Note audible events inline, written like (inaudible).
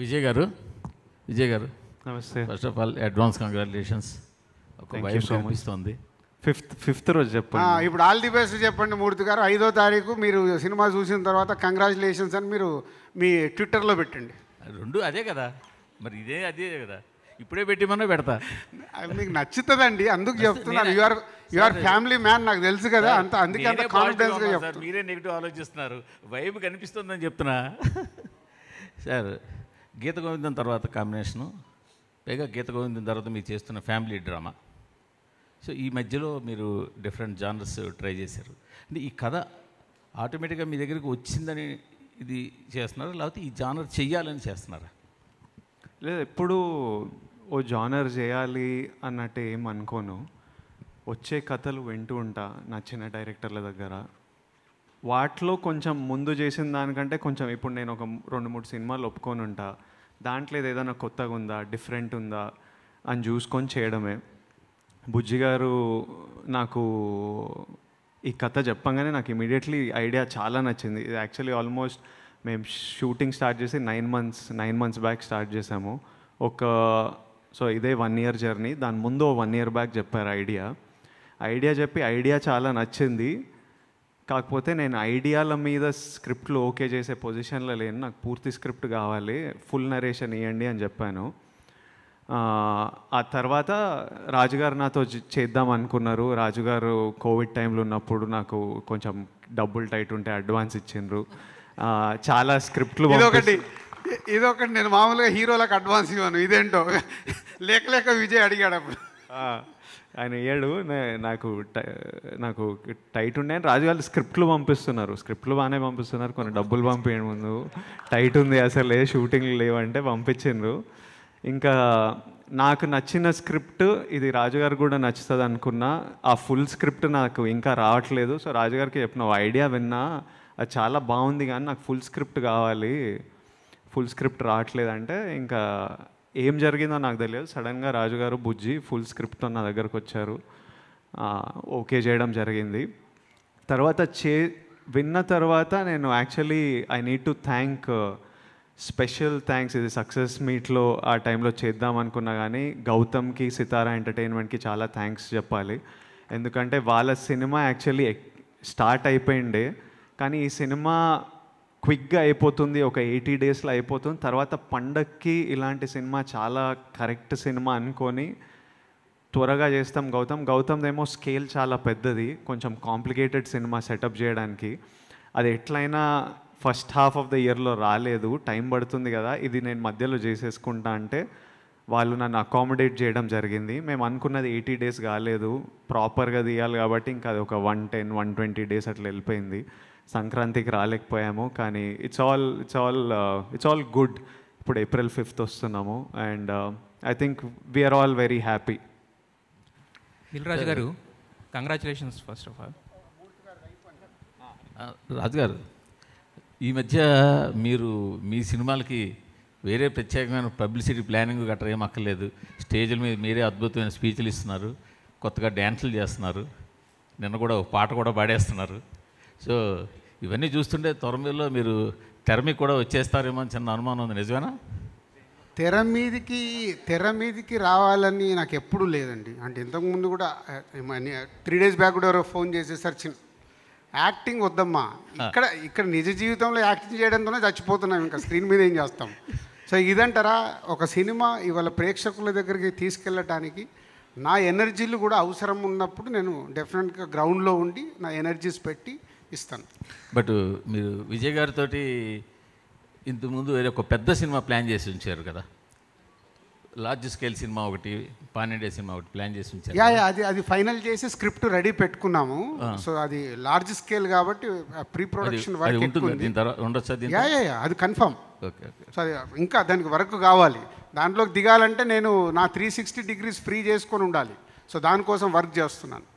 విజయ్ గారు విజయ్ గారు నమస్తే first of all advance congratulations ఒక వైఫ్ కనిపిస్తోంది ఫిఫ్త్ ఫిఫ్త్ రోజు చెప్పండి ఇప్పుడు ఆల్ ది బెస్ట్ చెప్పండి మూర్తి గారు ఐదో తారీఖు మీరు సినిమా చూసిన తర్వాత కంగ్రాచులేషన్స్ అని మీరు మీ ట్విట్టర్లో పెట్టండి రెండు అదే కదా మరి ఇదే అదే కదా ఇప్పుడే పెట్టి మనం పెడతా మీకు నచ్చుతుందండి అందుకు చెప్తున్నాను యూఆర్ యూఆర్ ఫ్యామిలీ మ్యాన్ నాకు తెలుసు కదా అంత అందుకే అంత కాన్ఫిడెన్స్ మీరే నెగిటివ్ ఆలోచిస్తున్నారు వైబ్ కనిపిస్తుందని చెప్తున్నా (laughs) సార్ గీత గోవిందం తర్వాత కాంబినేషను పైగా గీత గోవిందం తర్వాత మీరు చేస్తున్న ఫ్యామిలీ డ్రామా సో ఈ మధ్యలో మీరు డిఫరెంట్ జానర్స్ ట్రై చేశారు అంటే ఈ కథ ఆటోమేటిక్గా మీ దగ్గరికి వచ్చిందని ఇది చేస్తున్నారా లేకపోతే ఈ జానర్ చెయ్యాలని చేస్తున్నారా లేదు ఎప్పుడు ఓ జానర్ చేయాలి అన్నట్టు ఏం అనుకోను వచ్చే కథలు వింటూ ఉంటా నచ్చిన డైరెక్టర్ల దగ్గర వాటిలో కొంచెం ముందు చేసిన దానికంటే కొంచెం ఇప్పుడు నేను ఒక రెండు మూడు సినిమాలు ఒప్పుకొని ఉంటా దాంట్లో ఏదైనా కొత్తగా ఉందా డిఫరెంట్ ఉందా అని చూసుకొని చేయడమే బుజ్జి గారు నాకు ఈ కథ చెప్పంగానే నాకు ఇమీడియట్లీ ఐడియా చాలా నచ్చింది ఇది యాక్చువల్లీ ఆల్మోస్ట్ మేము షూటింగ్ స్టార్ట్ చేసి nine months nine months back start చేసాము ఒక సో ఇదే వన్ ఇయర్ జర్నీ దాని ముందు వన్ ఇయర్ బ్యాక్ చెప్పారు ఐడియా ఐడియా చెప్పి ఐడియా చాలా నచ్చింది కాకపోతే నేను ఐడియాల మీద స్క్రిప్ట్లు ఓకే చేసే పొజిషన్లో లేను నాకు పూర్తి స్క్రిప్ట్ కావాలి ఫుల్ నరేషన్ ఇవ్వండి అని చెప్పాను ఆ తర్వాత రాజుగారు నాతో చేద్దాం అనుకున్నారు రాజుగారు కోవిడ్ టైంలో ఉన్నప్పుడు నాకు కొంచెం డబ్బులు టైట్ ఉంటే అడ్వాన్స్ ఇచ్చిండ్రు చాలా స్క్రిప్ట్లు ఒకటి ఇదొకటి నేను మామూలుగా హీరోలకు అడ్వాన్స్ ఇవ్వను ఇదేంటో లేక లేక విజయ్ అడిగాడు అప్పుడు ఆయన ఏడు నాకు నాకు టైట్ ఉండే అని రాజు వాళ్ళు స్క్రిప్ట్లు పంపిస్తున్నారు స్క్రిప్ట్లు బాగానే పంపిస్తున్నారు కొన్ని డబ్బులు పంపించడం ముందు టైట్ ఉంది అసలు షూటింగ్లు లేవంటే పంపించిండ్రు ఇంకా నాకు నచ్చిన స్క్రిప్ట్ ఇది రాజుగారు కూడా నచ్చుతుంది అనుకున్నా ఆ ఫుల్ స్క్రిప్ట్ నాకు ఇంకా రావట్లేదు సో రాజుగారికి చెప్పిన ఐడియా విన్నా అది చాలా బాగుంది కానీ నాకు ఫుల్ స్క్రిప్ట్ కావాలి ఫుల్ స్క్రిప్ట్ రావట్లేదంటే ఇంకా ఏం జరిగిందో నాకు తెలియదు సడన్గా రాజుగారు బుజ్జి ఫుల్ స్క్రిప్ట్తో నా దగ్గరకు వచ్చారు ఓకే చేయడం జరిగింది తర్వాత చే విన్న తర్వాత నేను actually I need to thank special thanks ఇది సక్సెస్ మీట్లో ఆ టైంలో చేద్దాం అనుకున్నా కానీ గౌతమ్కి సితారా ఎంటర్టైన్మెంట్కి చాలా థ్యాంక్స్ చెప్పాలి ఎందుకంటే వాళ్ళ సినిమా యాక్చువల్లీ స్టార్ట్ అయిపోయిండే కానీ ఈ సినిమా క్విక్గా అయిపోతుంది ఒక ఎయిటీ డేస్లో అయిపోతుంది తర్వాత పండక్కి ఇలాంటి సినిమా చాలా కరెక్ట్ సినిమా అనుకొని త్వరగా చేస్తాం గౌతమ్ ఏమో స్కేల్ చాలా పెద్దది కొంచెం కాంప్లికేటెడ్ సినిమా సెటప్ చేయడానికి అది ఎట్లయినా ఫస్ట్ హాఫ్ ఆఫ్ ద ఇయర్లో రాలేదు టైం పడుతుంది కదా ఇది నేను మధ్యలో చేసేసుకుంటా అంటే వాళ్ళు నన్ను అకామిడేట్ చేయడం జరిగింది మేము అనుకున్నది ఎయిటీ డేస్ కాలేదు ప్రాపర్గా తీయాలి కాబట్టి ఇంకా అది ఒక one ten one twenty days అట్లా వెళ్ళిపోయింది సంక్రాంతికి రాలేకపోయాము కానీ it's all it's all it's all good ఇప్పుడు ఏప్రిల్ ఫిఫ్త్ వస్తున్నాము and I think we're all very happy Raju garu congratulations first of all Raju garu ఈ మధ్య మీరు మీ సినిమాలకి వేరే ప్రత్యేకమైన పబ్లిసిటీ ప్లానింగ్ గట్రా ఏం అక్కర్లేదు స్టేజ్ల మీద మీరే అద్భుతమైన స్పీచ్లు ఇస్తున్నారు కొత్తగా డ్యాన్సులు చేస్తున్నారు నిన్న కూడా పాట కూడా పాడేస్తున్నారు సో ఇవన్నీ చూస్తుంటే తొరమీలో మీరు తెరమి కూడా వచ్చేస్తారేమో అని చిన్న అనుమానం ఉంది నిజమేనా తెర మీదికి తెర మీదికి రావాలని నాకు ఎప్పుడూ లేదండి అంటే ఇంతకుముందు కూడా త్రీ డేస్ బ్యాక్ కూడా ఎవరో ఫోన్ చేసేసారు చిన్న యాక్టింగ్ వద్దమ్మా ఇక్కడ ఇక్కడ నిజ జీవితంలో యాక్టింగ్ చేయడంతోనే చచ్చిపోతున్నాం ఇంకా స్క్రీన్ మీద ఏం చేస్తాం సో ఇదంటారా ఒక సినిమా ఇవాళ ప్రేక్షకుల దగ్గరికి తీసుకెళ్ళటానికి నా ఎనర్జీలు కూడా అవసరం ఉన్నప్పుడు నేను డెఫినెట్గా గ్రౌండ్లో ఉండి నా ఎనర్జీస్ పెట్టి ఇస్తాను బట్ మీరు విజయ్ గారితో ఇంతకుముందు వేరే ఒక పెద్ద సినిమా ప్లాన్ చేసి ఉంచారు కదా లార్జ్ స్కేల్ సినిమా ఒకటి పానిండే సినిమా ఒకటి ప్లాన్ చేసి ఉంచారు యా అది అది ఫైనల్ చేసి స్క్రిప్ట్ రెడీ పెట్టుకున్నాము సో అది లార్జ్ స్కేల్ కాబట్టి ప్రీ ప్రొడక్షన్ ఉంటుంది యా అది కన్ఫర్మ్ ఓకే సో అది ఇంకా దానికి వర్క్ కావాలి దాంట్లోకి దిగాలంటే నేను నా త్రీ సిక్స్టీ డిగ్రీస్ ఫ్రీ చేసుకొని ఉండాలి సో దానికోసం వర్క్ చేస్తున్నాను